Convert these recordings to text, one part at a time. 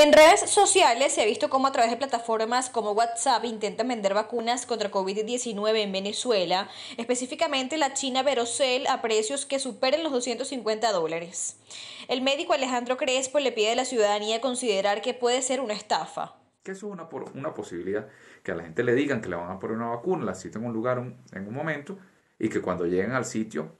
En redes sociales se ha visto cómo a través de plataformas como WhatsApp intentan vender vacunas contra COVID-19 en Venezuela, específicamente la China Verocel, a precios que superen los 250 dólares. El médico Alejandro Crespo le pide a la ciudadanía considerar que puede ser una estafa. Que eso es una, una posibilidad, que a la gente le digan que le van a poner una vacuna, la citen en un lugar en un momento y que cuando lleguen al sitio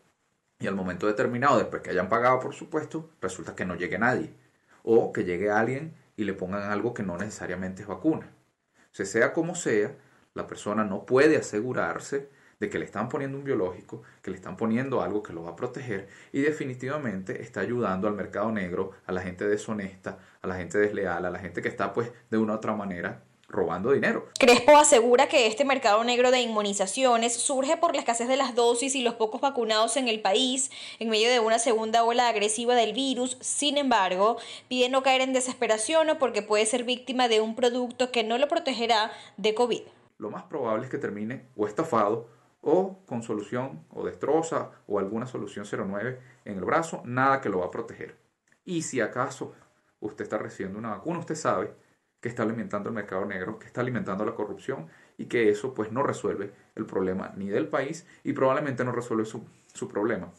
y al momento determinado, después que hayan pagado por supuesto, resulta que no llegue nadie o que llegue alguien y le pongan algo que no necesariamente es vacuna. O sea, sea como sea, la persona no puede asegurarse de que le están poniendo un biológico, que le están poniendo algo que lo va a proteger y definitivamente está ayudando al mercado negro, a la gente deshonesta, a la gente desleal, a la gente que está pues de una u otra manera robando dinero. Crespo asegura que este mercado negro de inmunizaciones surge por la escasez de las dosis y los pocos vacunados en el país en medio de una segunda ola agresiva del virus. Sin embargo, pide no caer en desesperación o porque puede ser víctima de un producto que no lo protegerá de COVID. Lo más probable es que termine o estafado o con solución o destroza o alguna solución 09 en el brazo, nada que lo va a proteger. Y si acaso usted está recibiendo una vacuna, usted sabe que está alimentando el mercado negro, que está alimentando la corrupción y que eso pues no resuelve el problema ni del país y probablemente no resuelve su, su problema,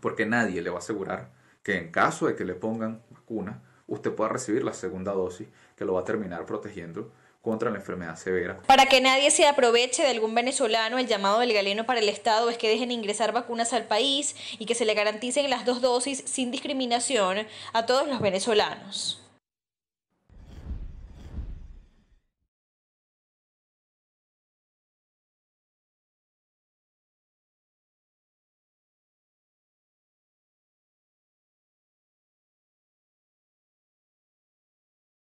porque nadie le va a asegurar que en caso de que le pongan vacuna, usted pueda recibir la segunda dosis que lo va a terminar protegiendo contra la enfermedad severa. Para que nadie se aproveche de algún venezolano, el llamado del galeno para el Estado es que dejen ingresar vacunas al país y que se le garanticen las dos dosis sin discriminación a todos los venezolanos.